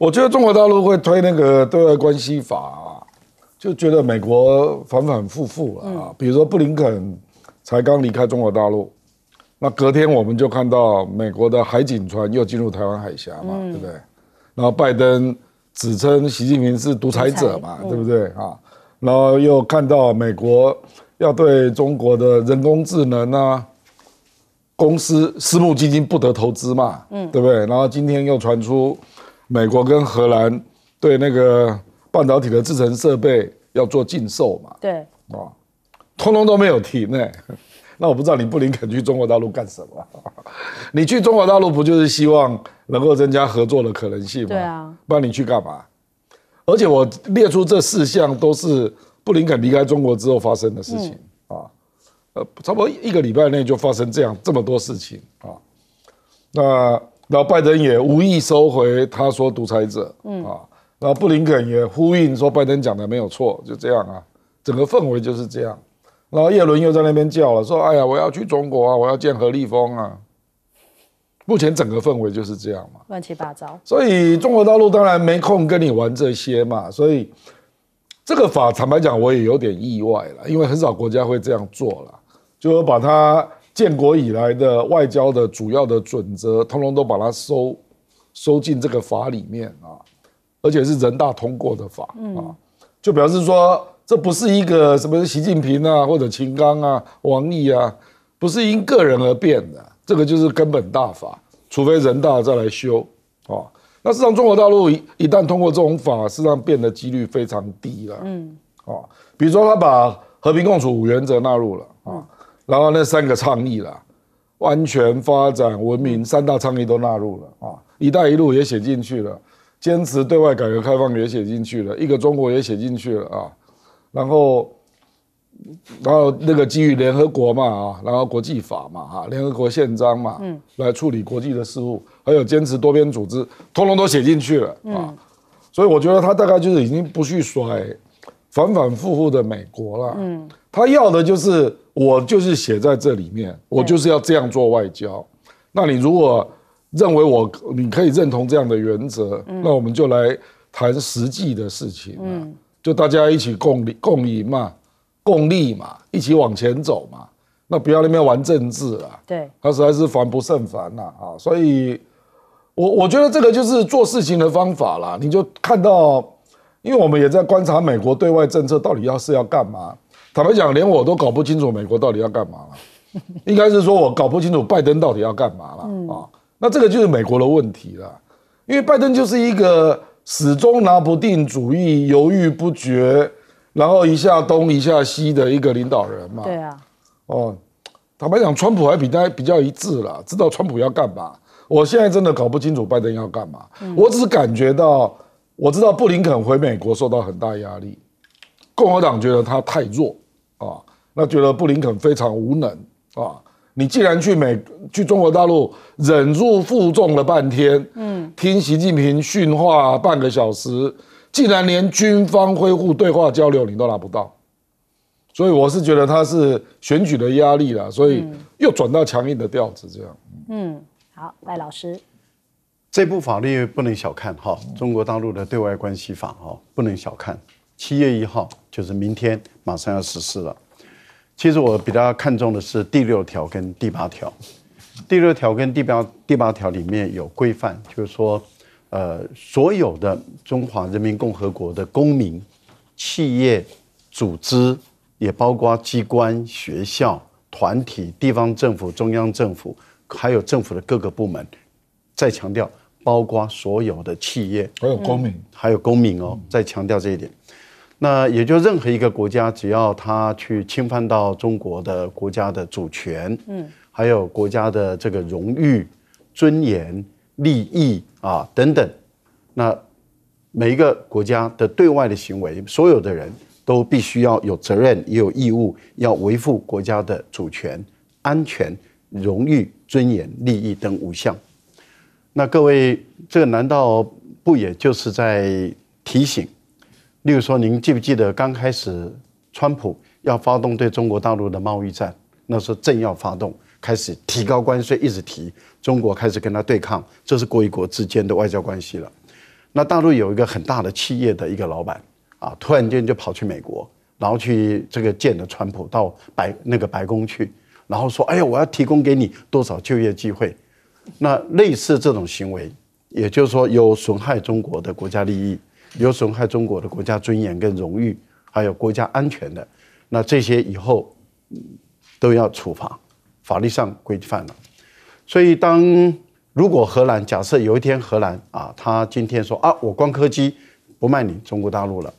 我觉得中国大陆会推那个对外关系法，就觉得美国反反复复了啊。比如说布林肯才刚离开中国大陆，那隔天我们就看到美国的海警船又进入台湾海峡嘛，对不对？然后拜登指称习近平是独裁者嘛，对不对啊？然后又看到美国要对中国的人工智能啊公司私募基金不得投资嘛，嗯，对不对？然后今天又传出。美国跟荷兰对那个半导体的制程设备要做禁售嘛？对啊，通通都没有停呢。那我不知道你布林肯去中国大陆干什么？你去中国大陆不就是希望能够增加合作的可能性吗？对啊，不然你去干嘛？而且我列出这四项都是布林肯离开中国之后发生的事情啊，呃，差不多一个礼拜内就发生这样这么多事情啊，那。然后拜登也无意收回，他说独裁者，嗯啊，然后布林肯也呼应说拜登讲的没有错，就这样啊，整个氛围就是这样。然后叶伦又在那边叫了，说哎呀，我要去中国啊，我要见何立峰啊。目前整个氛围就是这样嘛，乱七八糟。所以中国大陆当然没空跟你玩这些嘛，所以这个法，坦白讲我也有点意外了，因为很少国家会这样做了，就把它。建国以来的外交的主要的准则，通通都把它收收进这个法里面啊，而且是人大通过的法啊，就表示说这不是一个什么习近平啊或者秦刚啊王毅啊，不是因个人而变的，这个就是根本大法，除非人大再来修啊。那事实上，中国大陆一一旦通过这种法，事实上变的几率非常低了。嗯，啊，比如说他把和平共处五原则纳入了啊。然后那三个倡议啦，安全、发展、文明三大倡议都纳入了啊，一带一路也写进去了，坚持对外改革开放也写进去了，一个中国也写进去了啊，然后，然后那个基于联合国嘛啊，然后国际法嘛哈，联合国宪章嘛，嗯，来处理国际的事务，还有坚持多边组织，通通都写进去了啊，所以我觉得他大概就是已经不去衰。反反复复的美国啦，嗯，他要的就是我就是写在这里面，我就是要这样做外交。那你如果认为我你可以认同这样的原则，那我们就来谈实际的事情嗯，就大家一起共共赢嘛，共利嘛，一起往前走嘛。那不要那边玩政治了，对，他实在是烦不胜烦呐啊！所以，我我觉得这个就是做事情的方法啦。你就看到。因为我们也在观察美国对外政策到底要是要干嘛。坦白讲，连我都搞不清楚美国到底要干嘛了。应该是说我搞不清楚拜登到底要干嘛了啊。那这个就是美国的问题了，因为拜登就是一个始终拿不定主意、犹豫不决，然后一下东一下西的一个领导人嘛。对啊。哦，坦白讲，川普还比他比较一致了，知道川普要干嘛。我现在真的搞不清楚拜登要干嘛。我只是感觉到。我知道布林肯回美国受到很大压力，共和党觉得他太弱啊，那觉得布林肯非常无能啊。你既然去美去中国大陆忍辱负重了半天，嗯，听习近平训话半个小时，竟然连军方恢复对话交流你都拿不到，所以我是觉得他是选举的压力了，所以又转到强硬的调子这样。嗯，好，赖老师。这部法律不能小看哈，中国大陆的对外关系法哈不能小看。七月一号就是明天马上要实施了。其实我比较看重的是第六条跟第八条。第六条跟第八第八条里面有规范，就是说，呃，所有的中华人民共和国的公民、企业、组织，也包括机关、学校、团体、地方政府、中央政府，还有政府的各个部门，再强调。包括所有的企业，还有公民，还有公民哦，再强调这一点。那也就任何一个国家，只要他去侵犯到中国的国家的主权，嗯，还有国家的这个荣誉、尊严、利益啊等等，那每一个国家的对外的行为，所有的人都必须要有责任，也有义务要维护国家的主权、安全、荣誉、尊严、利益等五项。那各位，这难道不也就是在提醒？例如说，您记不记得刚开始川普要发动对中国大陆的贸易战，那时候正要发动，开始提高关税，一直提，中国开始跟他对抗，这是国与国之间的外交关系了。那大陆有一个很大的企业的一个老板啊，突然间就跑去美国，然后去这个见了川普到白那个白宫去，然后说：“哎呀，我要提供给你多少就业机会。”那类似这种行为，也就是说有损害中国的国家利益、有损害中国的国家尊严跟荣誉，还有国家安全的，那这些以后都要处罚，法律上规范了。所以，当如果荷兰假设有一天荷兰啊，他今天说啊，我光刻机不卖你中国大陆了，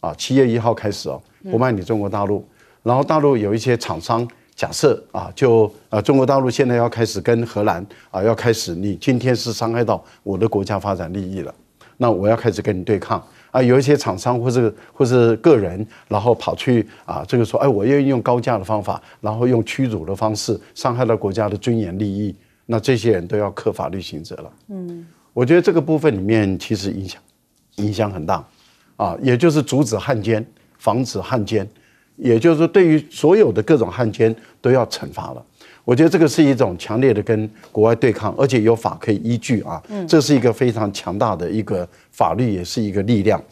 啊，七月一号开始哦，不卖你中国大陆，然后大陆有一些厂商。假设啊，就啊，中国大陆现在要开始跟荷兰啊，要开始，你今天是伤害到我的国家发展利益了，那我要开始跟你对抗啊。有一些厂商或者或者个人，然后跑去啊，这个说，哎，我愿意用高价的方法，然后用驱逐的方式伤害到国家的尊严利益，那这些人都要克法律行责了。嗯，我觉得这个部分里面其实影响影响很大啊，也就是阻止汉奸，防止汉奸。也就是说，对于所有的各种汉奸都要惩罚了。我觉得这个是一种强烈的跟国外对抗，而且有法可以依据啊。这是一个非常强大的一个法律，也是一个力量。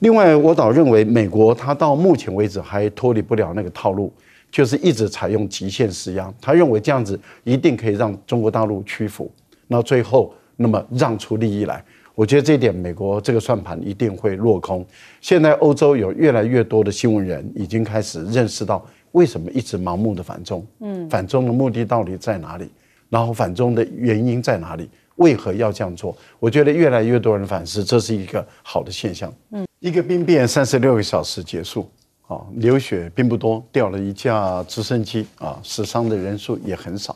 另外，我倒认为美国它到目前为止还脱离不了那个套路，就是一直采用极限施压，他认为这样子一定可以让中国大陆屈服，那最后那么让出利益来。我觉得这点美国这个算盘一定会落空。现在欧洲有越来越多的新闻人已经开始认识到，为什么一直盲目的反中？嗯，反中的目的到底在哪里？然后反中的原因在哪里？为何要这样做？我觉得越来越多人反思，这是一个好的现象。嗯，一个兵变三十六个小时结束，啊，流血并不多，掉了一架直升机，啊，死伤的人数也很少。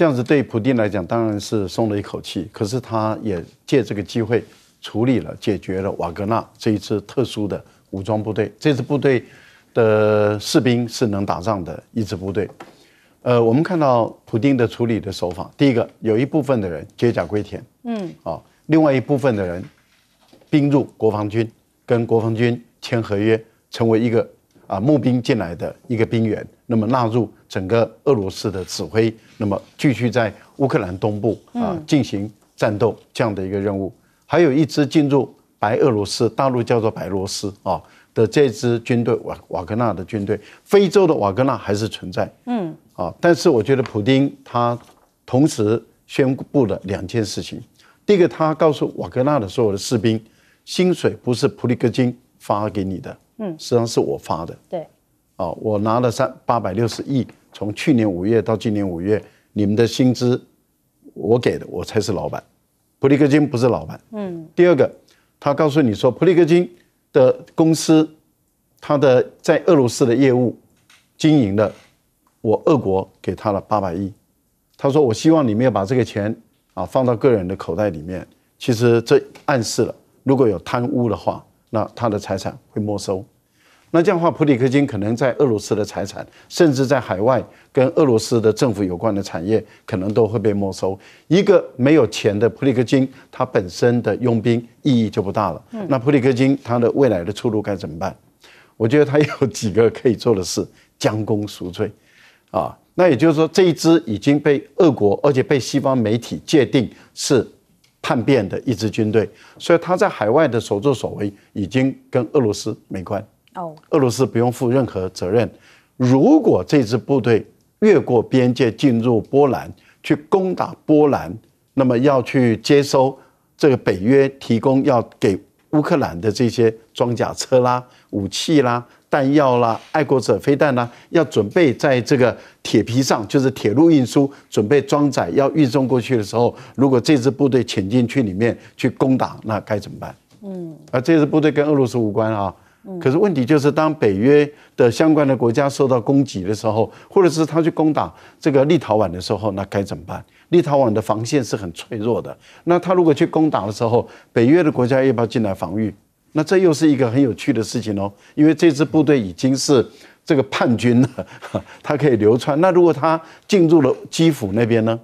这样子对普京来讲当然是松了一口气，可是他也借这个机会处理了解决了瓦格纳这一支特殊的武装部队。这支部队的士兵是能打仗的一支部队。呃，我们看到普京的处理的手法，第一个，有一部分的人解甲归田，嗯，啊，另外一部分的人兵入国防军，跟国防军签合约，成为一个啊募兵进来的一个兵员。那么纳入整个俄罗斯的指挥，那么继续在乌克兰东部啊进行战斗这样的一个任务，还有一支进入白俄罗斯大陆叫做白罗斯啊的这支军队瓦瓦格纳的军队，非洲的瓦格纳还是存在，嗯，啊，但是我觉得普丁他同时宣布了两件事情，第一个他告诉瓦格纳的所有的士兵，薪水不是普里戈金发给你的，嗯，实际上是我发的，对。啊，我拿了三八百六十亿，从去年五月到今年五月，你们的薪资，我给的，我才是老板。普利格金不是老板，嗯。第二个，他告诉你说，普利格金的公司，他的在俄罗斯的业务经营的，我俄国给他了八百亿。他说，我希望你们要把这个钱啊放到个人的口袋里面。其实这暗示了，如果有贪污的话，那他的财产会没收。那这样的话，普里克金可能在俄罗斯的财产，甚至在海外跟俄罗斯的政府有关的产业，可能都会被没收。一个没有钱的普里克金，他本身的佣兵意义就不大了。那普里克金他的未来的出路该怎么办？我觉得他有几个可以做的事：将功赎罪。啊，那也就是说，这一支已经被俄国，而且被西方媒体界定是叛变的一支军队，所以他在海外的所作所为已经跟俄罗斯没关。哦，俄罗斯不用负任何责任。如果这支部队越过边界进入波兰，去攻打波兰，那么要去接收这个北约提供要给乌克兰的这些装甲车啦、武器啦、弹药啦、爱国者飞弹啦，要准备在这个铁皮上，就是铁路运输，准备装载要运送过去的时候，如果这支部队潜进去里面去攻打，那该怎么办？嗯，而这支部队跟俄罗斯无关啊。可是问题就是，当北约的相关的国家受到攻击的时候，或者是他去攻打这个立陶宛的时候，那该怎么办？立陶宛的防线是很脆弱的。那他如果去攻打的时候，北约的国家要不要进来防御？那这又是一个很有趣的事情哦，因为这支部队已经是这个叛军了，他可以流窜。那如果他进入了基辅那边呢？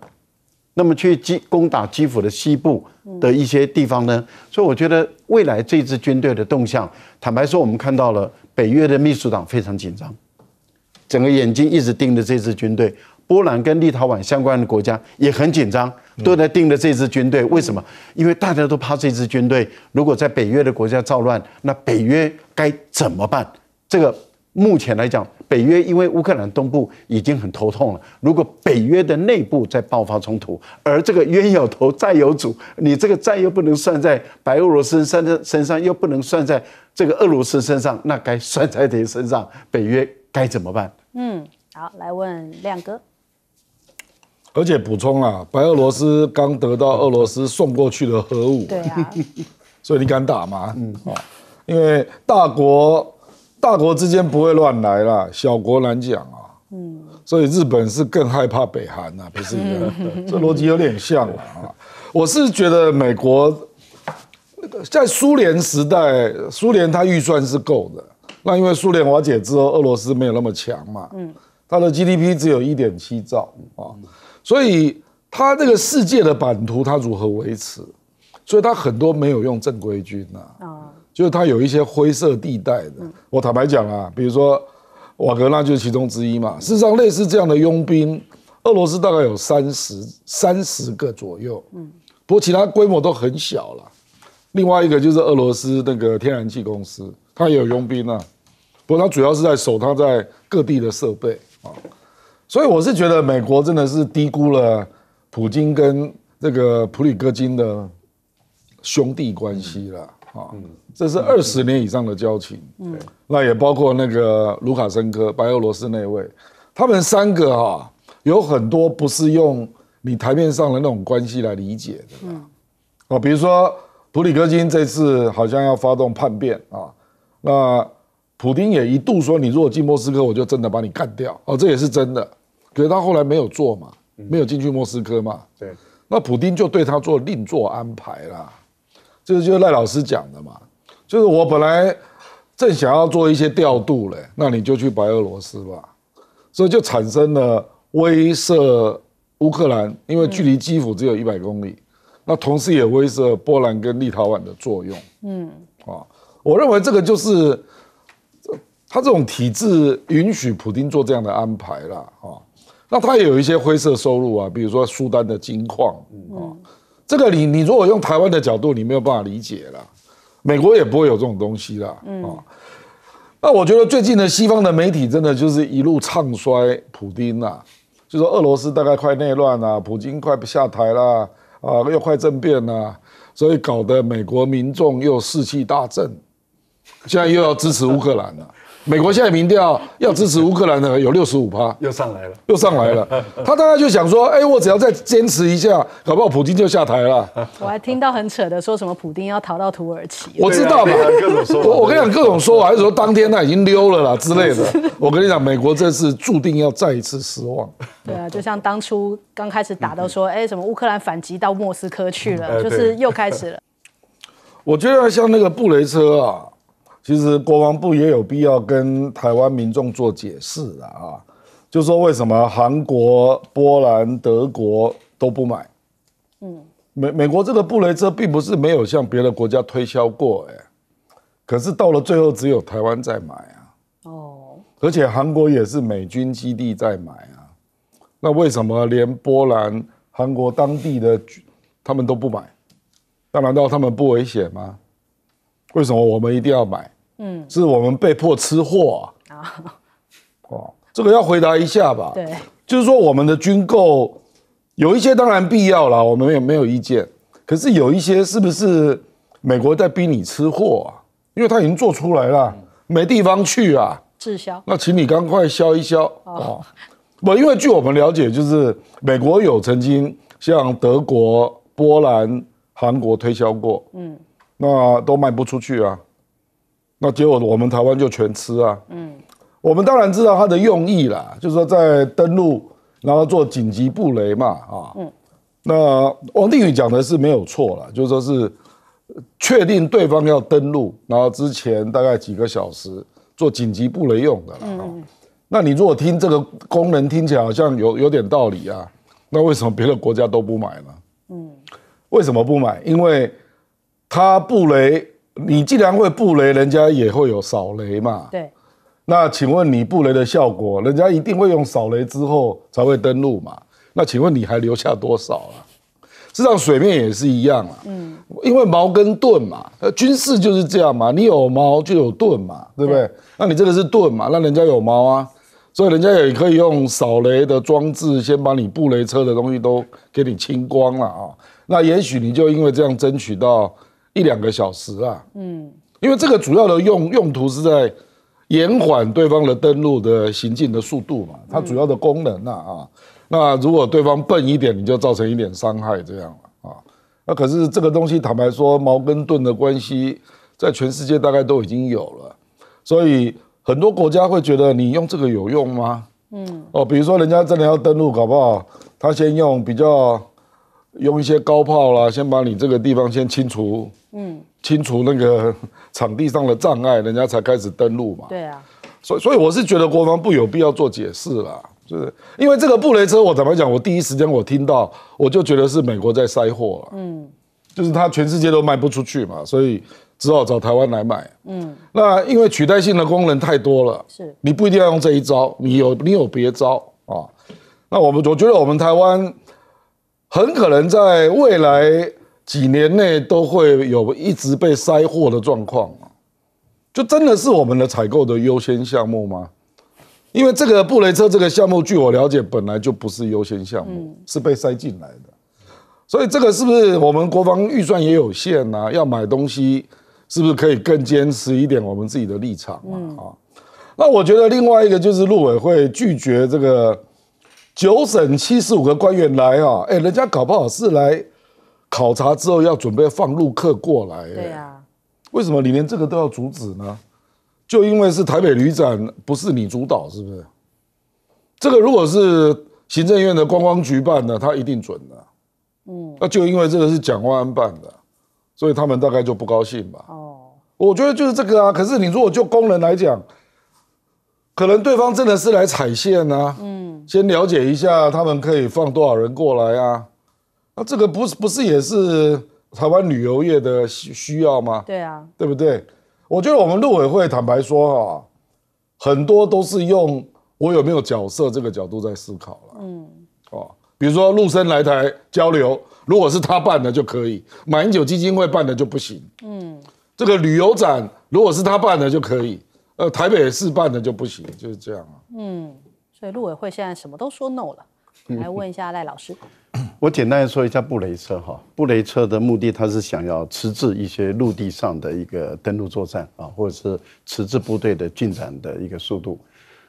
那么去击攻打基辅的西部的一些地方呢？所以我觉得未来这支军队的动向，坦白说，我们看到了北约的秘书长非常紧张，整个眼睛一直盯着这支军队。波兰跟立陶宛相关的国家也很紧张，都在盯着这支军队。为什么？因为大家都怕这支军队，如果在北约的国家造乱，那北约该怎么办？这个。目前来讲，北约因为乌克兰东部已经很头痛了。如果北约的内部在爆发冲突，而这个冤有头债有主，你这个债又不能算在白俄罗斯身身上，又不能算在这个俄罗斯身上，那该算在谁身上？北约该怎么办？嗯，好，来问亮哥。而且补充啊，白俄罗斯刚得到俄罗斯送过去的核武，所以你敢打吗？嗯，好，因为大国。大国之间不会乱来啦，小国难讲啊。嗯，所以日本是更害怕北韩呐，不是？这逻辑有点像啊。我是觉得美国那个在苏联时代，苏联它预算是够的。那因为苏联瓦解之后，俄罗斯没有那么强嘛。嗯，它的 GDP 只有一点七兆啊，所以它这个世界的版图它如何维持？所以它很多没有用正规军啊。就是它有一些灰色地带的，我坦白讲啊，比如说瓦格纳就是其中之一嘛。事实上，类似这样的佣兵，俄罗斯大概有三十三十个左右，嗯，不过其他规模都很小了。另外一个就是俄罗斯那个天然气公司，它也有佣兵啊，不过它主要是在守它在各地的设备啊。所以我是觉得美国真的是低估了普京跟这个普里戈金的兄弟关系了。啊，这是二十年以上的交情，嗯，那也包括那个卢卡申科，白俄罗斯那位，他们三个哈，有很多不是用你台面上的那种关系来理解的，嗯，哦，比如说普里戈金这次好像要发动叛变啊，那普丁也一度说，你如果进莫斯科，我就真的把你干掉，哦，这也是真的，可是他后来没有做嘛，没有进去莫斯科嘛，对，那普丁就对他做另做安排啦。就是就赖老师讲的嘛，就是我本来正想要做一些调度嘞，那你就去白俄罗斯吧，所以就产生了威慑乌克兰，因为距离基辅只有一百公里，那同时也威慑波兰跟立陶宛的作用。嗯，啊，我认为这个就是他这种体制允许普京做这样的安排了啊，那他也有一些灰色收入啊，比如说苏丹的金矿啊。这个你你如果用台湾的角度，你没有办法理解了。美国也不会有这种东西啦，嗯啊。那我觉得最近的西方的媒体真的就是一路唱衰普京啦，就说俄罗斯大概快内乱啦，普京快下台啦，啊，又快政变啦，所以搞得美国民众又士气大振，现在又要支持乌克兰了。美国现在民调要支持乌克兰的有六十五趴，又上来了，又上来了。他大概就想说，哎，我只要再坚持一下，搞不好普京就下台了。我还听到很扯的，说什么普京要逃到土耳其。我知道嘛，各种说，我跟你讲，各种说还是说当天他已经溜了啦之类的。我跟你讲，美国这次注定要再一次失望。对啊，就像当初刚开始打到说，哎，什么乌克兰反击到莫斯科去了，就是又开始了。我觉得像那个布雷车啊。其实国防部也有必要跟台湾民众做解释的啊，就说为什么韩国、波兰、德国都不买？嗯，美美国这个布雷车并不是没有向别的国家推销过，哎，可是到了最后只有台湾在买啊。哦。而且韩国也是美军基地在买啊，那为什么连波兰、韩国当地的他们都不买？那难道他们不危险吗？为什么我们一定要买？嗯，是我们被迫吃货啊！哦，这个要回答一下吧。对，就是说我们的军购，有一些当然必要了，我们也没有意见。可是有一些是不是美国在逼你吃货啊？因为它已经做出来了，没地方去啊，滞销。那请你赶快销一销哦。不，因为据我们了解，就是美国有曾经向德国、波兰、韩国推销过，嗯，那都卖不出去啊。那结果我们台湾就全吃啊，嗯，我们当然知道它的用意啦，就是说在登陆，然后做紧急布雷嘛，啊，嗯，那王定宇讲的是没有错了，就说是确定对方要登陆，然后之前大概几个小时做紧急布雷用的啦。嗯，那你如果听这个功能听起来好像有有点道理啊，那为什么别的国家都不买呢？嗯，为什么不买？因为他布雷。你既然会布雷，人家也会有扫雷嘛。对，那请问你布雷的效果，人家一定会用扫雷之后才会登陆嘛？那请问你还留下多少啊？实际上水面也是一样啊。嗯，因为矛跟盾嘛，呃，军事就是这样嘛。你有矛就有盾嘛，对不对？那你这个是盾嘛，那人家有矛啊，所以人家也可以用扫雷的装置先把你布雷车的东西都给你清光了啊。那也许你就因为这样争取到。一两个小时啊，嗯，因为这个主要的用用途是在延缓对方的登陆的行进的速度嘛，它主要的功能啊，那如果对方笨一点，你就造成一点伤害这样啊，那可是这个东西坦白说矛跟盾的关系，在全世界大概都已经有了，所以很多国家会觉得你用这个有用吗？嗯，哦，比如说人家真的要登陆搞不好，他先用比较。用一些高炮啦，先把你这个地方先清除，嗯，清除那个 场地上的障碍，人家才开始登陆嘛。对啊，所以所以我是觉得国防部有必要做解释啦，就是因为这个布雷车，我怎么讲？我第一时间我听到，我就觉得是美国在塞货了，嗯，就是他全世界都卖不出去嘛，所以只好找台湾来买，嗯，那因为取代性的功能太多了，是，你不一定要用这一招，你有你有别招啊，那我们我觉得我们台湾。很可能在未来几年内都会有一直被塞货的状况啊！就真的是我们的采购的优先项目吗？因为这个布雷车这个项目，据我了解，本来就不是优先项目，是被塞进来的。所以这个是不是我们国防预算也有限呢？要买东西是不是可以更坚持一点我们自己的立场嘛？啊，那我觉得另外一个就是陆委会拒绝这个。九省七十五个官员来啊，哎，人家搞不好是来考察之后要准备放陆客过来。对啊，为什么你连这个都要阻止呢？就因为是台北旅展，不是你主导，是不是？这个如果是行政院的观光局办的，他一定准的。嗯，那就因为这个是蒋万安办的，所以他们大概就不高兴吧。哦，我觉得就是这个啊。可是你如果就工人来讲，可能对方真的是来踩线啊，嗯，先了解一下他们可以放多少人过来啊，那这个不是不是也是台湾旅游业的需需要吗？对啊，对不对？我觉得我们陆委会坦白说哈，很多都是用我有没有角色这个角度在思考了，嗯，哦，比如说陆生来台交流，如果是他办的就可以，马英九基金会办的就不行，嗯，这个旅游展如果是他办的就可以。呃，台北市办的就不行，就是这样啊。嗯，所以陆委会现在什么都说 no 了。来问一下赖老师，我简单说一下布雷车哈，布雷车的目的，它是想要迟滞一些陆地上的一个登陆作战啊，或者是迟滞部队的进展的一个速度。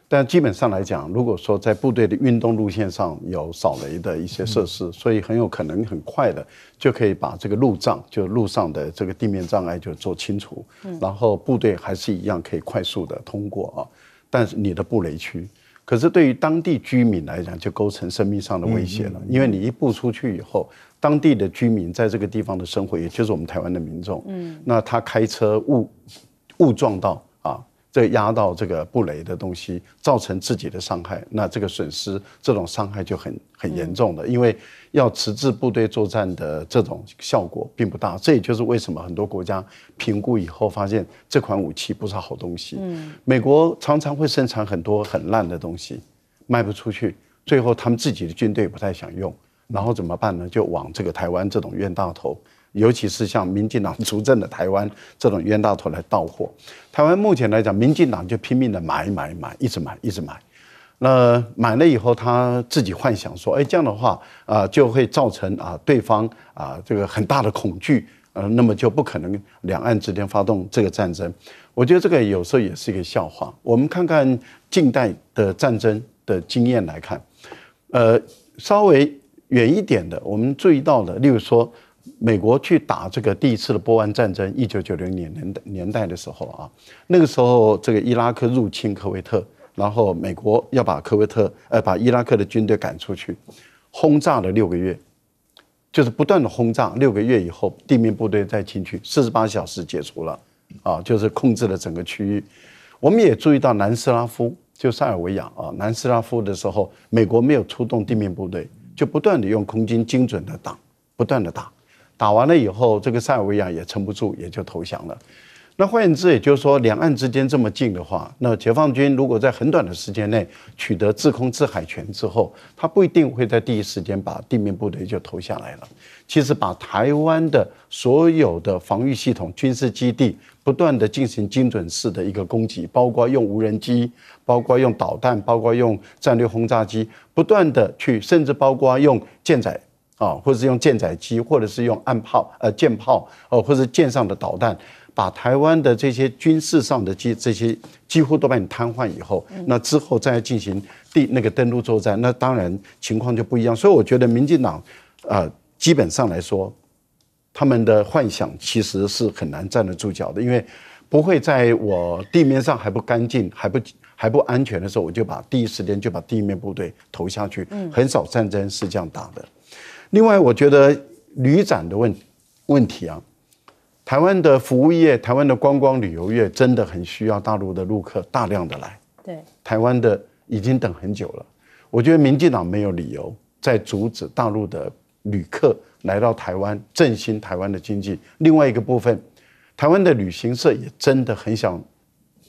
但基本上来讲，如果说在部队的运动路线上有扫雷的一些设施，所以很有可能很快的就可以把这个路障，就路上的这个地面障碍就做清除，然后部队还是一样可以快速的通过啊。但是你的布雷区，可是对于当地居民来讲，就构成生命上的威胁了，因为你一步出去以后，当地的居民在这个地方的生活，也就是我们台湾的民众，嗯，那他开车误误撞到。对，压到这个布雷的东西，造成自己的伤害，那这个损失，这种伤害就很很严重的。因为要迟滞部队作战的这种效果并不大，这也就是为什么很多国家评估以后发现这款武器不是好东西。嗯，美国常常会生产很多很烂的东西，卖不出去，最后他们自己的军队不太想用，然后怎么办呢？就往这个台湾这种冤大头。尤其是像民进党主政的台湾这种冤大头来到货，台湾目前来讲，民进党就拼命的买买买，一直买，一直买。那买了以后，他自己幻想说，哎，这样的话，啊，就会造成啊，对方啊，这个很大的恐惧，呃，那么就不可能两岸之间发动这个战争。我觉得这个有时候也是一个笑话。我们看看近代的战争的经验来看，呃，稍微远一点的，我们注意到的，例如说。美国去打这个第一次的波湾战争，一九九零年年年代的时候啊，那个时候这个伊拉克入侵科威特，然后美国要把科威特呃把伊拉克的军队赶出去，轰炸了六个月，就是不断的轰炸，六个月以后地面部队再进去，四十八小时解除了啊，就是控制了整个区域。我们也注意到南斯拉夫，就塞尔维亚啊，南斯拉夫的时候，美国没有出动地面部队，就不断的用空军精准的打，不断的打。打完了以后，这个塞尔维亚也撑不住，也就投降了。那换言之，也就是说，两岸之间这么近的话，那解放军如果在很短的时间内取得制空制海权之后，他不一定会在第一时间把地面部队就投下来了。其实，把台湾的所有的防御系统、军事基地不断地进行精准式的一个攻击，包括用无人机，包括用导弹，包括用战略轰炸机，不断地去，甚至包括用舰载。啊，或者用舰载机，或者是用岸炮、呃舰炮，呃，或者舰上的导弹，把台湾的这些军事上的机这些几乎都把你瘫痪以后，那之后再进行地那个登陆作战，那当然情况就不一样。所以我觉得，民进党啊，基本上来说，他们的幻想其实是很难站得住脚的，因为不会在我地面上还不干净、还不还不安全的时候，我就把第一时间就把地面部队投下去。嗯，很少战争是这样打的。另外，我觉得旅展的问问题啊，台湾的服务业，台湾的观光旅游业真的很需要大陆的陆客大量的来。对，台湾的已经等很久了。我觉得民进党没有理由再阻止大陆的旅客来到台湾振兴台湾的经济。另外一个部分，台湾的旅行社也真的很想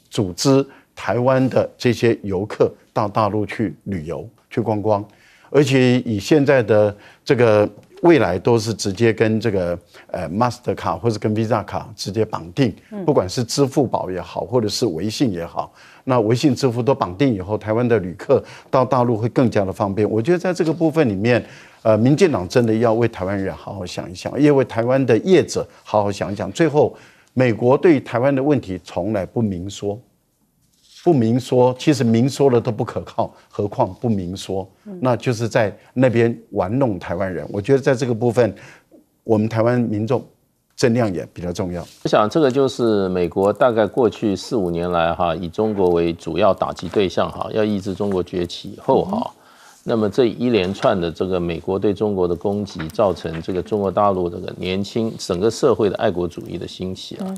组织台湾的这些游客到大陆去旅游、去观光，而且以现在的。这个未来都是直接跟这个呃 Master 卡或者跟 Visa 卡直接绑定，不管是支付宝也好，或者是微信也好，那微信支付都绑定以后，台湾的旅客到大陆会更加的方便。我觉得在这个部分里面，呃，民进党真的要为台湾人好好想一想，也为台湾的业者好好想一想。最后，美国对台湾的问题从来不明说。不明说，其实明说了都不可靠，何况不明说，那就是在那边玩弄台湾人。我觉得在这个部分，我们台湾民众增量也比较重要。我想这个就是美国大概过去四五年来哈，以中国为主要打击对象哈，要抑制中国崛起以后哈，那么这一连串的这个美国对中国的攻击，造成这个中国大陆这个年轻整个社会的爱国主义的兴起啊。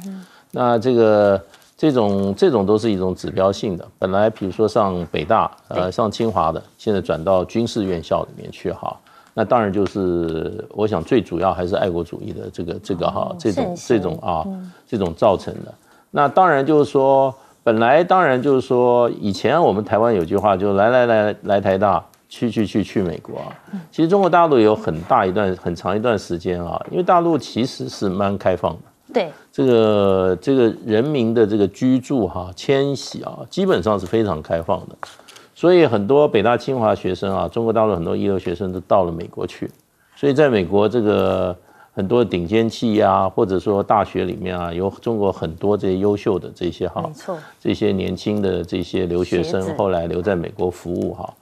那这个。这种这种都是一种指标性的，本来比如说上北大、呃上清华的，现在转到军事院校里面去哈，那当然就是我想最主要还是爱国主义的这个这个哈这种这种啊这种造成的。那当然就是说，本来当然就是说，以前我们台湾有句话，就来来来来台大，去去去去美国。啊！其实中国大陆有很大一段很长一段时间啊，因为大陆其实是蛮开放的。对这个这个人民的这个居住哈迁徙啊，基本上是非常开放的，所以很多北大清华学生啊，中国大陆很多一流学生都到了美国去，所以在美国这个很多顶尖企业啊，或者说大学里面啊，有中国很多这些优秀的这些哈，没错，这些年轻的这些留学生后来留在美国服务哈，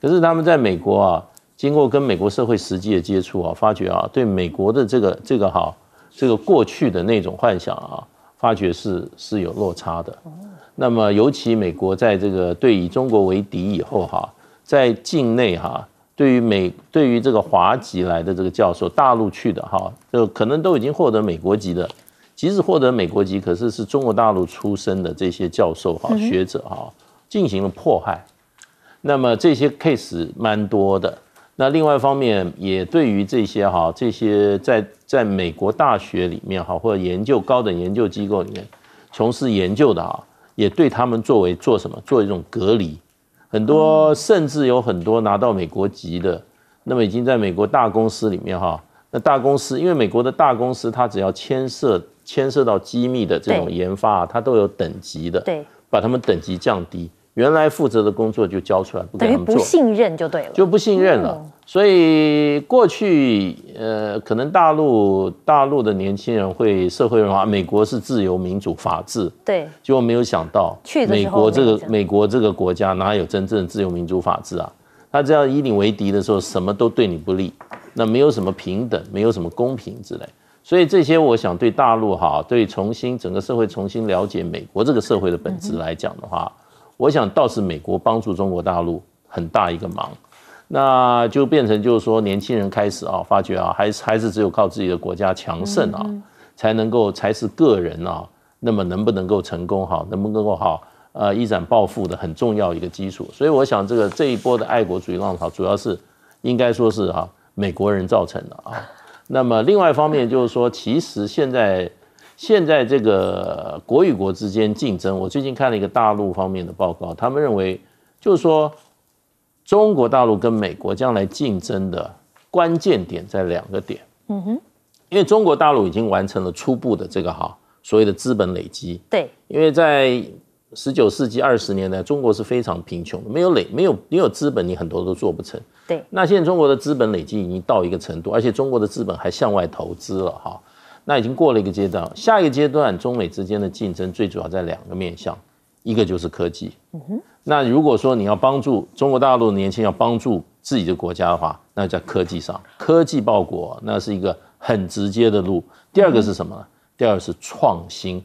可是他们在美国啊，经过跟美国社会实际的接触啊，发觉啊，对美国的这个这个哈。这个过去的那种幻想啊，发觉是是有落差的。那么，尤其美国在这个对以中国为敌以后哈，在境内哈，对于美对于这个华籍来的这个教授，大陆去的哈，就可能都已经获得美国籍的，即使获得美国籍，可是是中国大陆出生的这些教授哈、学者哈，进行了迫害。那么这些 case 蛮多的。那另外一方面，也对于这些哈这些在在美国大学里面哈或者研究高等研究机构里面从事研究的啊，也对他们作为做什么做一种隔离，很多甚至有很多拿到美国籍的，那么已经在美国大公司里面哈，那大公司因为美国的大公司它只要牵涉牵涉到机密的这种研发，它都有等级的，对，把他们等级降低。原来负责的工作就交出来，不等于不信任就对了，就不信任了。所以过去呃，可能大陆大陆的年轻人会社会化，美国是自由民主法治，对，结果没有想到，美国这个美国这个国家哪有真正的自由民主法治啊？他只要以你为敌的时候，什么都对你不利，那没有什么平等，没有什么公平之类。所以这些，我想对大陆哈，对重新整个社会重新了解美国这个社会的本质来讲的话。我想倒是美国帮助中国大陆很大一个忙，那就变成就是说年轻人开始啊，发觉啊，还是还是只有靠自己的国家强盛啊，才能够才是个人啊，那么能不能够成功哈，能不能够哈，呃一展抱负的很重要一个基础。所以我想这个这一波的爱国主义浪潮，主要是应该说是啊美国人造成的啊。那么另外一方面就是说，其实现在。现在这个国与国之间竞争，我最近看了一个大陆方面的报告，他们认为就是说，中国大陆跟美国将来竞争的关键点在两个点。嗯哼，因为中国大陆已经完成了初步的这个哈所谓的资本累积。对，因为在十九世纪二十年代，中国是非常贫穷，没有累，没有没有资本，你很多都做不成。对，那现在中国的资本累积已经到一个程度，而且中国的资本还向外投资了哈。那已经过了一个阶段，下一个阶段中美之间的竞争最主要在两个面向，一个就是科技。那如果说你要帮助中国大陆的年轻要帮助自己的国家的话，那在科技上，科技报国那是一个很直接的路。第二个是什么呢？第二个是创新，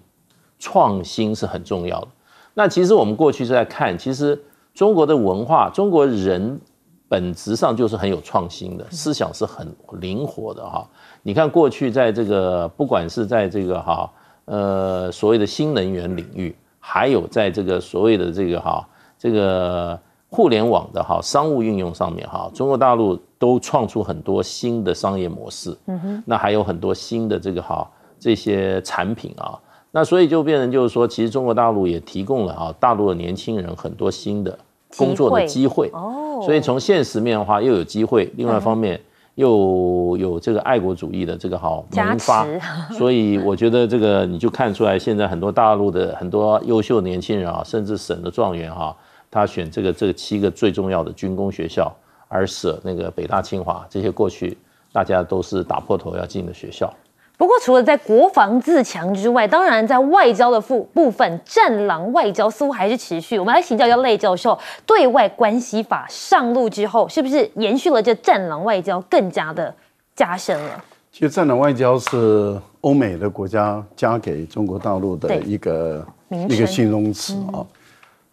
创新是很重要的。那其实我们过去是在看，其实中国的文化，中国人本质上就是很有创新的思想，是很灵活的哈。你看，过去在这个不管是在这个哈呃所谓的新能源领域，还有在这个所谓的这个哈这个互联网的哈商务运用上面哈，中国大陆都创出很多新的商业模式。嗯哼。那还有很多新的这个哈这些产品啊，那所以就变成就是说，其实中国大陆也提供了啊大陆的年轻人很多新的工作的机会哦。所以从现实面的话，又有机会。另外一方面。又有这个爱国主义的这个好萌发，所以我觉得这个你就看出来，现在很多大陆的很多优秀年轻人啊，甚至省的状元哈，他选这个这七个最重要的军工学校，而舍那个北大清华这些过去大家都是打破头要进的学校。不过，除了在国防自强之外，当然在外交的副部分，战狼外交似乎还是持续。我们来请教一下赖教授，对外关系法上路之后，是不是延续了这战狼外交，更加的加深了？其实，战狼外交是欧美的国家加给中国大陆的一个一个形容词啊。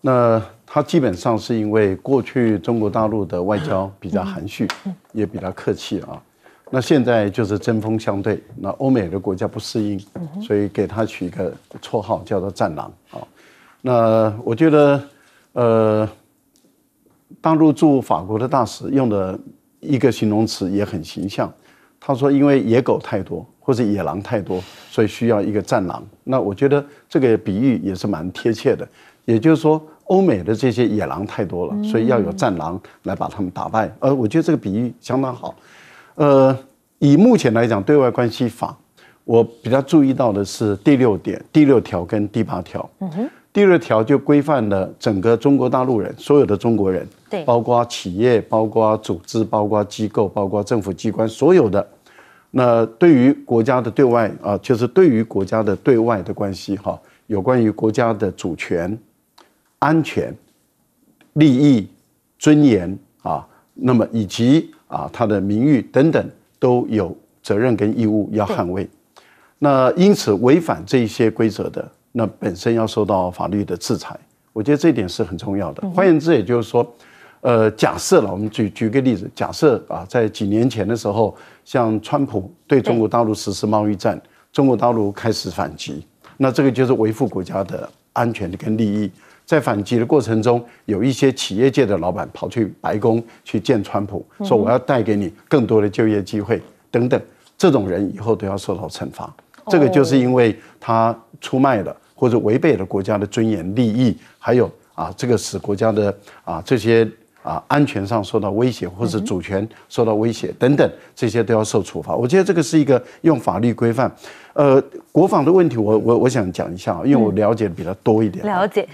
那它基本上是因为过去中国大陆的外交比较含蓄，也比较客气啊。那现在就是针锋相对，那欧美的国家不适应，所以给他取一个绰号叫做“战狼”啊。那我觉得，呃，大陆驻法国的大使用的一个形容词也很形象，他说因为野狗太多或者野狼太多，所以需要一个战狼。那我觉得这个比喻也是蛮贴切的，也就是说欧美的这些野狼太多了，所以要有战狼来把他们打败。呃，我觉得这个比喻相当好。呃，以目前来讲，对外关系法，我比较注意到的是第六点、第六条跟第八条。嗯哼，第六条就规范了整个中国大陆人，所有的中国人，对，包括企业、包括组织、包括机构、包括政府机关，所有的那对于国家的对外啊，就是对于国家的对外的关系哈，有关于国家的主权、安全、利益、尊严啊，那么以及。啊，他的名誉等等都有责任跟义务要捍卫。那因此违反这一些规则的，那本身要受到法律的制裁。我觉得这一点是很重要的。换言之，也就是说，呃，假设了，我们举举个例子，假设啊，在几年前的时候，像川普对中国大陆实施贸易战，中国大陆开始反击，那这个就是维护国家的安全跟利益。在反击的过程中，有一些企业界的老板跑去白宫去见川普，说我要带给你更多的就业机会等等。这种人以后都要受到惩罚。这个就是因为他出卖了或者违背了国家的尊严、利益，还有啊，这个使国家的啊这些啊安全上受到威胁，或者主权受到威胁等等，这些都要受处罚。我觉得这个是一个用法律规范。呃，国防的问题，我我我想讲一下，因为我了解的比较多一点。了解。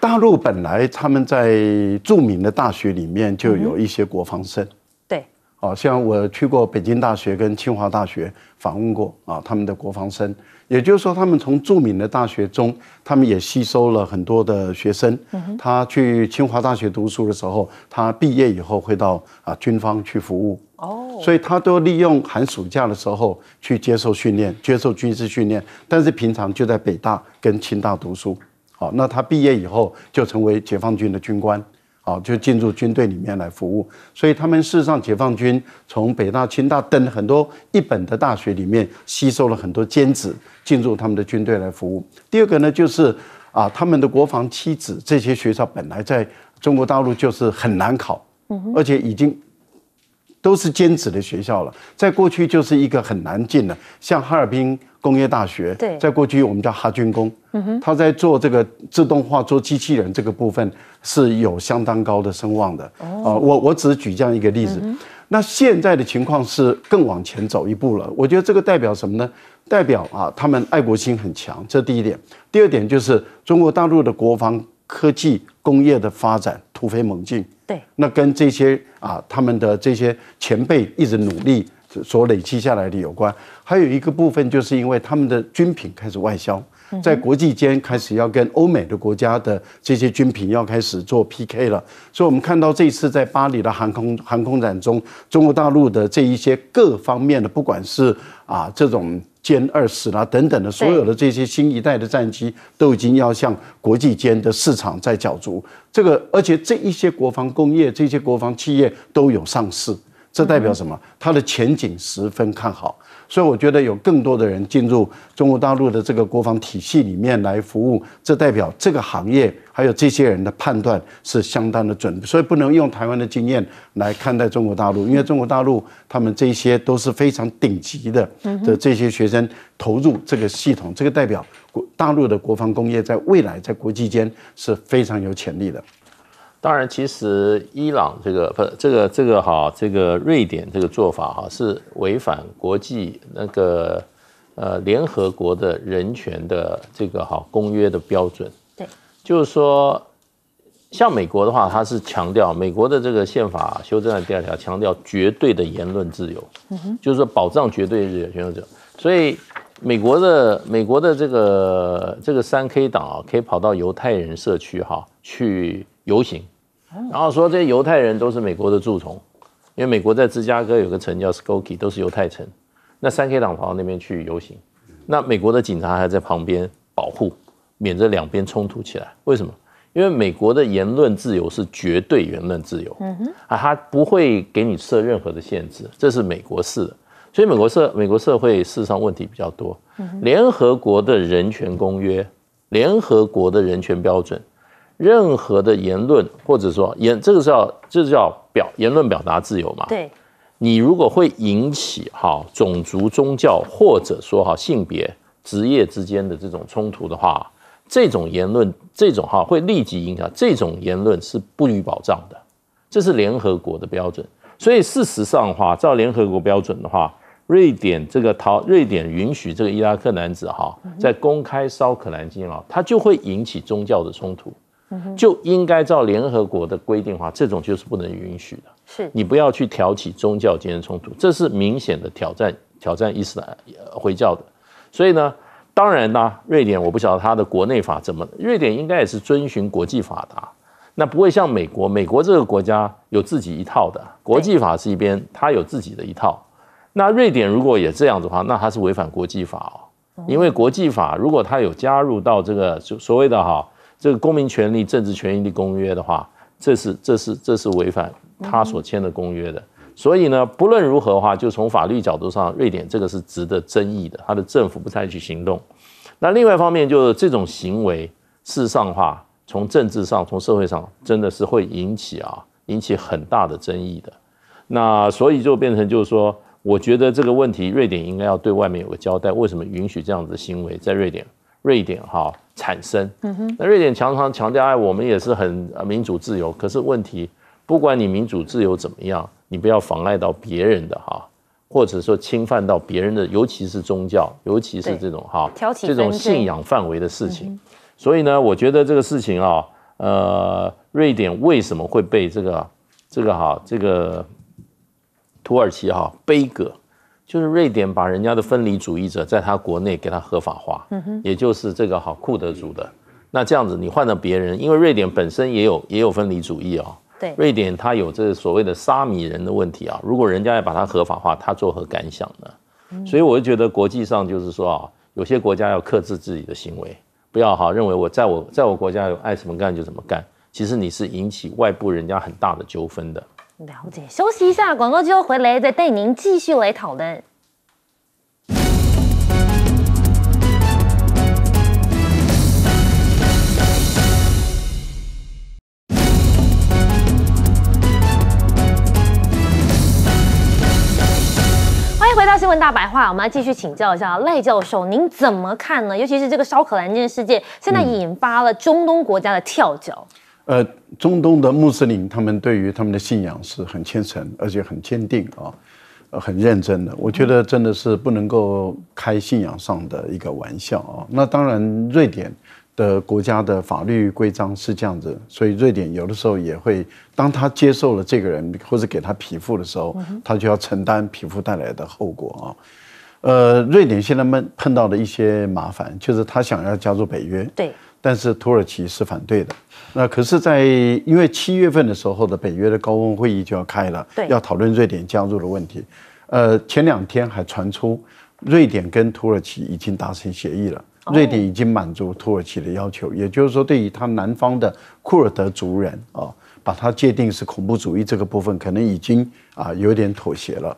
大陆本来他们在著名的大学里面就有一些国防生，对，好像我去过北京大学跟清华大学访问过啊，他们的国防生，也就是说他们从著名的大学中，他们也吸收了很多的学生。他去清华大学读书的时候，他毕业以后会到啊军方去服务。哦，所以他都利用寒暑假的时候去接受训练，接受军事训练，但是平常就在北大跟清大读书。好，那他毕业以后就成为解放军的军官，好，就进入军队里面来服务。所以他们事实上，解放军从北大、清大等很多一本的大学里面吸收了很多尖子，进入他们的军队来服务。第二个呢，就是啊，他们的国防七子这些学校本来在中国大陆就是很难考，而且已经都是尖子的学校了，在过去就是一个很难进的，像哈尔滨。工业大学，在过去我们叫哈军工，他在做这个自动化、做机器人这个部分是有相当高的声望的。哦，啊，我我只是举这样一个例子。那现在的情况是更往前走一步了。我觉得这个代表什么呢？代表啊，他们爱国心很强，这第一点。第二点就是中国大陆的国防科技工业的发展突飞猛进。对，那跟这些啊，他们的这些前辈一直努力。所累积下来的有关，还有一个部分就是因为他们的军品开始外销，在国际间开始要跟欧美的国家的这些军品要开始做 PK 了，所以，我们看到这一次在巴黎的航空航空展中，中国大陆的这一些各方面的，不管是啊这种歼二十啦等等的，所有的这些新一代的战机，都已经要向国际间的市场在角逐。这个，而且这一些国防工业、这些国防企业都有上市。这代表什么？它的前景十分看好，所以我觉得有更多的人进入中国大陆的这个国防体系里面来服务，这代表这个行业还有这些人的判断是相当的准。所以不能用台湾的经验来看待中国大陆，因为中国大陆他们这些都是非常顶级的的这些学生投入这个系统，这个代表国大陆的国防工业在未来在国际间是非常有潜力的。当然，其实伊朗这个不，这个这个哈，这个瑞典这个做法哈，是违反国际那个呃联合国的人权的这个哈公约的标准。对，就是说，像美国的话，它是强调美国的这个宪法修正案第二条，强调绝对的言论自由，嗯就是说保障绝对的言论自由。所以，美国的美国的这个这个三 K 党啊，可以跑到犹太人社区哈去。游行，然后说这些犹太人都是美国的蛀虫，因为美国在芝加哥有个城叫 s k o k i e 都是犹太城。那三 K 党跑到那边去游行，那美国的警察还在旁边保护，免得两边冲突起来。为什么？因为美国的言论自由是绝对言论自由，啊，他不会给你设任何的限制，这是美国式的。所以美国社美国社会事实上问题比较多。联合国的人权公约，联合国的人权标准。任何的言论，或者说言，这个叫这叫表言论表达自由嘛？对。你如果会引起哈种族、宗教，或者说哈性别、职业之间的这种冲突的话，这种言论，这种哈会立即影响，这种言论是不予保障的，这是联合国的标准。所以事实上话，照联合国标准的话，瑞典这个逃，瑞典允许这个伊拉克男子哈在公开烧可兰经啊，他就会引起宗教的冲突。就应该照联合国的规定话，这种就是不能允许的。是你不要去挑起宗教间的冲突，这是明显的挑战，挑战伊斯兰回教的。所以呢，当然呢，瑞典我不晓得它的国内法怎么，瑞典应该也是遵循国际法的。那不会像美国，美国这个国家有自己一套的国际法是一边，它有自己的一套。那瑞典如果也这样的话，那它是违反国际法哦，因为国际法如果它有加入到这个所谓的哈。这个《公民权利政治权利公约》的话，这是这是这是违反他所签的公约的。所以呢，不论如何的话，就从法律角度上，瑞典这个是值得争议的。他的政府不采取行动，那另外一方面，就是这种行为事实上话，从政治上、从社会上，真的是会引起啊，引起很大的争议的。那所以就变成就是说，我觉得这个问题，瑞典应该要对外面有个交代，为什么允许这样子的行为在瑞典？瑞典哈。产生，嗯哼，那瑞典常常强调，哎，我们也是很民主自由，可是问题，不管你民主自由怎么样，你不要妨碍到别人的哈，或者说侵犯到别人的，尤其是宗教，尤其是这种哈，这种信仰范围的事情。所以呢，我觉得这个事情啊，呃，瑞典为什么会被这个这个哈这个土耳其哈悲歌？就是瑞典把人家的分离主义者在他国内给他合法化，嗯哼，也就是这个好库德族的。那这样子你换了别人，因为瑞典本身也有也有分离主义哦。对，瑞典它有这所谓的沙米人的问题啊。如果人家要把它合法化，他作何感想呢？所以我就觉得国际上就是说啊，有些国家要克制自己的行为，不要哈认为我在我在我国家有爱怎么干就怎么干，其实你是引起外部人家很大的纠纷的。了解，休息一下，广告之后回来再带您继续来讨论。回到新闻大白话，我们来继续请教一下赖教授，您怎么看呢？尤其是这个“烧烤兰”这件事件，现在引发了中东国家的跳脚。呃，中东的穆斯林他们对于他们的信仰是很虔诚，而且很坚定啊，很认真的。我觉得真的是不能够开信仰上的一个玩笑啊。那当然，瑞典的国家的法律规章是这样子，所以瑞典有的时候也会，当他接受了这个人或者给他皮肤的时候，他就要承担皮肤带来的后果啊。呃，瑞典现在们碰到的一些麻烦，就是他想要加入北约。对。但是土耳其是反对的，那可是，在因为七月份的时候的北约的高峰会议就要开了，要讨论瑞典加入的问题。呃，前两天还传出瑞典跟土耳其已经达成协议了，瑞典已经满足土耳其的要求，也就是说，对于他南方的库尔德族人啊，把它界定是恐怖主义这个部分，可能已经啊有点妥协了。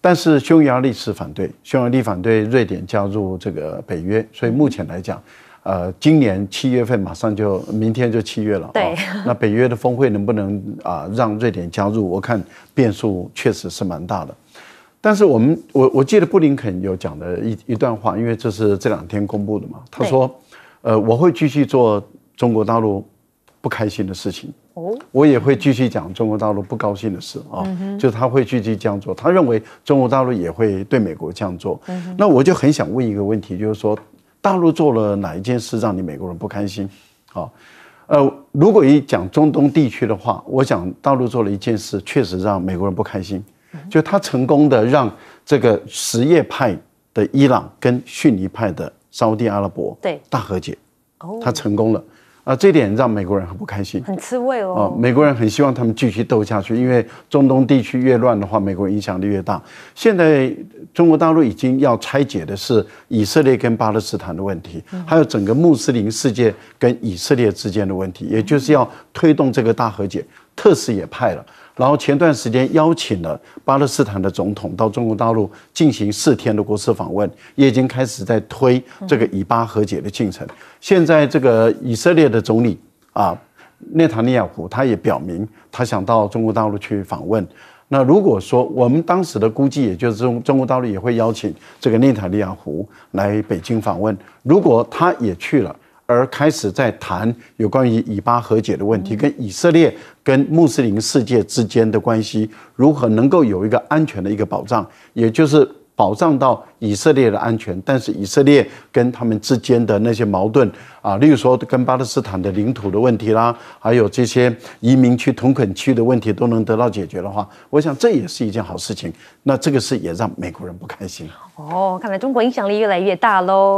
但是匈牙利是反对，匈牙利反对瑞典加入这个北约，所以目前来讲。呃，今年七月份马上就明天就七月了，对。那北约的峰会能不能啊让瑞典加入？我看变数确实是蛮大的。但是我们我我记得布林肯有讲的一一段话，因为这是这两天公布的嘛。他说，呃，我会继续做中国大陆不开心的事情，哦，我也会继续讲中国大陆不高兴的事啊。就他会继续这样做，他认为中国大陆也会对美国这样做。那我就很想问一个问题，就是说。大陆做了哪一件事让你美国人不开心？好，呃，如果一讲中东地区的话，我想大陆做了一件事，确实让美国人不开心，就他成功的让这个什叶派的伊朗跟逊尼派的沙地阿拉伯对大和解，他成功了。啊，这点让美国人很不开心，很吃味哦。美国人很希望他们继续斗下去，因为中东地区越乱的话，美国影响力越大。现在中国大陆已经要拆解的是以色列跟巴勒斯坦的问题，还有整个穆斯林世界跟以色列之间的问题，也就是要推动这个大和解。特使也派了。然后前段时间邀请了巴勒斯坦的总统到中国大陆进行四天的国事访问，也已经开始在推这个以巴和解的进程。现在这个以色列的总理啊，内塔尼亚胡他也表明他想到中国大陆去访问。那如果说我们当时的估计，也就是中中国大陆也会邀请这个内塔尼亚胡来北京访问，如果他也去了。而开始在谈有关于以巴和解的问题，跟以色列跟穆斯林世界之间的关系如何能够有一个安全的一个保障，也就是保障到以色列的安全。但是以色列跟他们之间的那些矛盾啊，例如说跟巴勒斯坦的领土的问题啦，还有这些移民区、同垦区的问题都能得到解决的话，我想这也是一件好事情。那这个是也让美国人不开心。哦，看来中国影响力越来越大喽。